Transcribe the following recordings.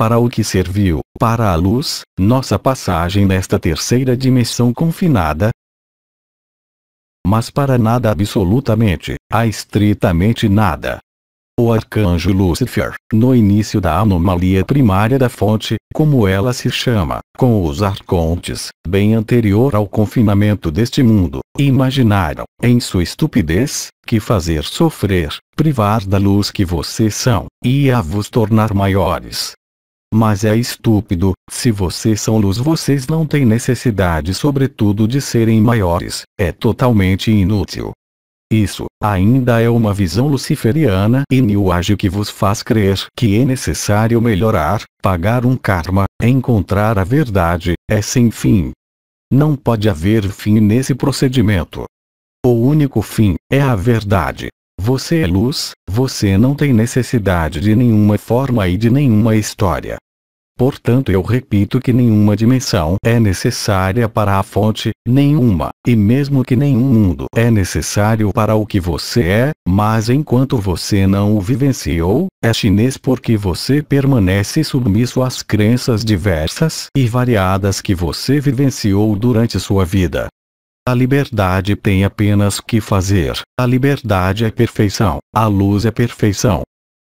para o que serviu, para a luz, nossa passagem nesta terceira dimensão confinada, mas para nada absolutamente, a estritamente nada. O arcanjo Lúcifer, no início da anomalia primária da fonte, como ela se chama, com os arcontes, bem anterior ao confinamento deste mundo, imaginaram, em sua estupidez, que fazer sofrer, privar da luz que vocês são, ia vos tornar maiores, mas é estúpido, se vocês são luz vocês não têm necessidade sobretudo de serem maiores, é totalmente inútil. Isso, ainda é uma visão luciferiana e New Age que vos faz crer que é necessário melhorar, pagar um karma, encontrar a verdade, é sem fim. Não pode haver fim nesse procedimento. O único fim é a verdade. Você é luz, você não tem necessidade de nenhuma forma e de nenhuma história. Portanto, eu repito que nenhuma dimensão é necessária para a fonte, nenhuma, e mesmo que nenhum mundo é necessário para o que você é, mas enquanto você não o vivenciou, é chinês porque você permanece submisso às crenças diversas e variadas que você vivenciou durante sua vida. A liberdade tem apenas que fazer. A liberdade é perfeição. A luz é perfeição.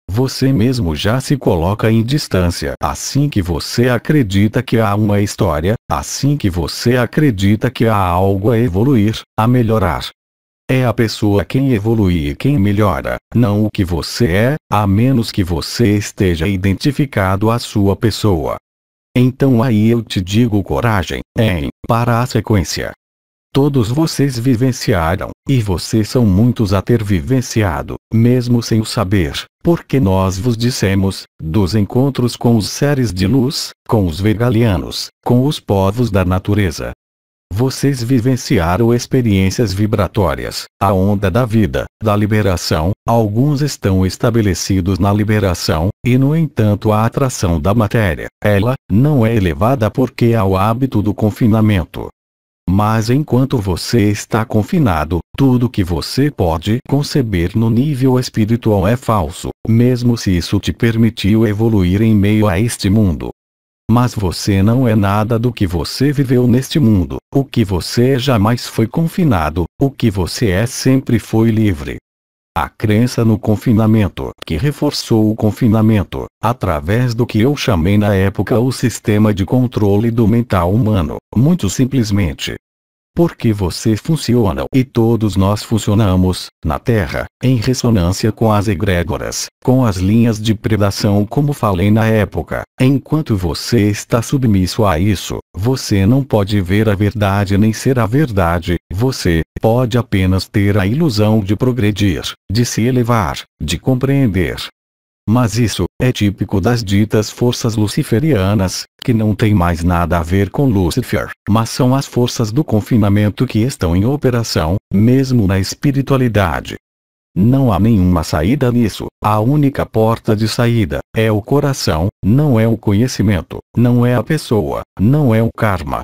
Você mesmo já se coloca em distância. Assim que você acredita que há uma história, assim que você acredita que há algo a evoluir, a melhorar. É a pessoa quem evolui e quem melhora, não o que você é, a menos que você esteja identificado à sua pessoa. Então aí eu te digo coragem, Em para a sequência. Todos vocês vivenciaram, e vocês são muitos a ter vivenciado, mesmo sem o saber, porque nós vos dissemos, dos encontros com os seres de luz, com os vegalianos, com os povos da natureza. Vocês vivenciaram experiências vibratórias, a onda da vida, da liberação, alguns estão estabelecidos na liberação, e no entanto a atração da matéria, ela, não é elevada porque há o hábito do confinamento, mas enquanto você está confinado, tudo que você pode conceber no nível espiritual é falso, mesmo se isso te permitiu evoluir em meio a este mundo. Mas você não é nada do que você viveu neste mundo, o que você jamais foi confinado, o que você é sempre foi livre. A crença no confinamento, que reforçou o confinamento, através do que eu chamei na época o sistema de controle do mental humano, muito simplesmente. Porque você funciona e todos nós funcionamos, na Terra, em ressonância com as egrégoras, com as linhas de predação como falei na época. Enquanto você está submisso a isso, você não pode ver a verdade nem ser a verdade, você pode apenas ter a ilusão de progredir, de se elevar, de compreender. Mas isso é típico das ditas forças luciferianas, que não tem mais nada a ver com Lúcifer, mas são as forças do confinamento que estão em operação, mesmo na espiritualidade. Não há nenhuma saída nisso. A única porta de saída é o coração, não é o conhecimento, não é a pessoa, não é o karma,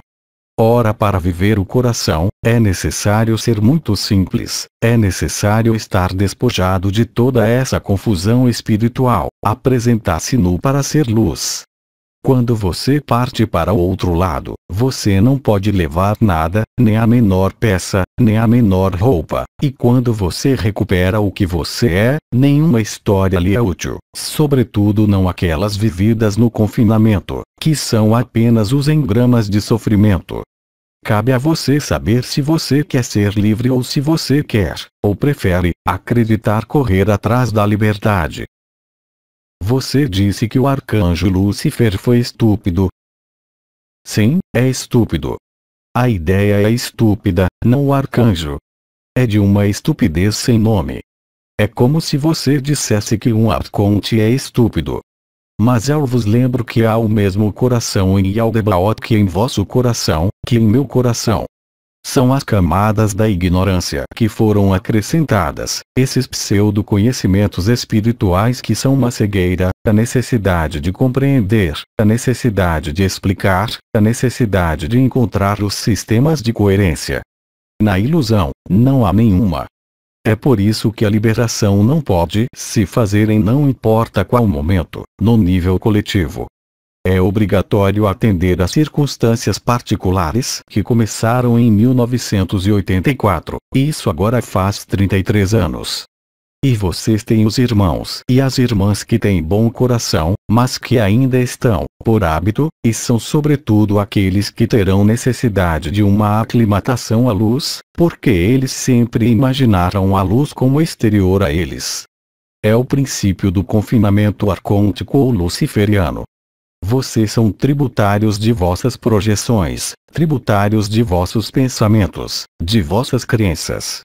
Ora, para viver o coração, é necessário ser muito simples, é necessário estar despojado de toda essa confusão espiritual, apresentar-se nu para ser luz. Quando você parte para o outro lado, você não pode levar nada, nem a menor peça, nem a menor roupa, e quando você recupera o que você é, nenhuma história lhe é útil, sobretudo não aquelas vividas no confinamento, que são apenas os engramas de sofrimento. Cabe a você saber se você quer ser livre ou se você quer, ou prefere, acreditar correr atrás da liberdade. Você disse que o arcanjo Lúcifer foi estúpido. Sim, é estúpido. A ideia é estúpida, não o arcanjo. É de uma estupidez sem nome. É como se você dissesse que um arconte é estúpido. Mas eu vos lembro que há o mesmo coração em Aldebaot que em vosso coração, que em meu coração. São as camadas da ignorância que foram acrescentadas, esses pseudo-conhecimentos espirituais que são uma cegueira, a necessidade de compreender, a necessidade de explicar, a necessidade de encontrar os sistemas de coerência, na ilusão, não há nenhuma. É por isso que a liberação não pode se fazer em não importa qual momento, no nível coletivo. É obrigatório atender às circunstâncias particulares que começaram em 1984, e isso agora faz 33 anos. E vocês têm os irmãos e as irmãs que têm bom coração, mas que ainda estão, por hábito, e são sobretudo aqueles que terão necessidade de uma aclimatação à luz, porque eles sempre imaginaram a luz como exterior a eles. É o princípio do confinamento arcôntico ou luciferiano. Vocês são tributários de vossas projeções, tributários de vossos pensamentos, de vossas crenças,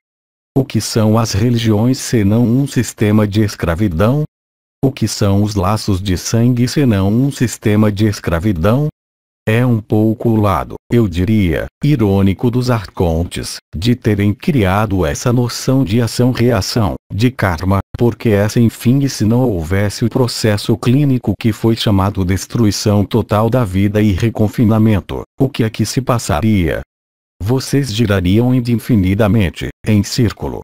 o que são as religiões senão um sistema de escravidão? O que são os laços de sangue senão um sistema de escravidão? É um pouco o lado, eu diria, irônico dos arcontes, de terem criado essa noção de ação-reação, de karma, porque é sem fim e se não houvesse o processo clínico que foi chamado destruição total da vida e reconfinamento, o que é que se passaria? Vocês girariam indefinidamente, em círculo.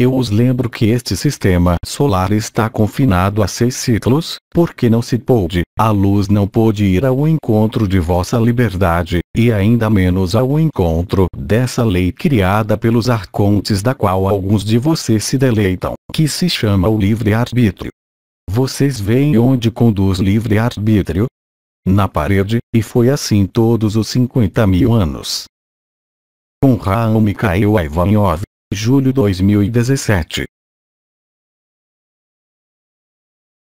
Eu os lembro que este sistema solar está confinado a seis ciclos, porque não se pôde, a luz não pôde ir ao encontro de vossa liberdade, e ainda menos ao encontro dessa lei criada pelos arcontes da qual alguns de vocês se deleitam, que se chama o livre-arbítrio. Vocês veem onde conduz livre-arbítrio? Na parede, e foi assim todos os 50 mil anos. Com Raul Mikhail Ivanov, julho 2017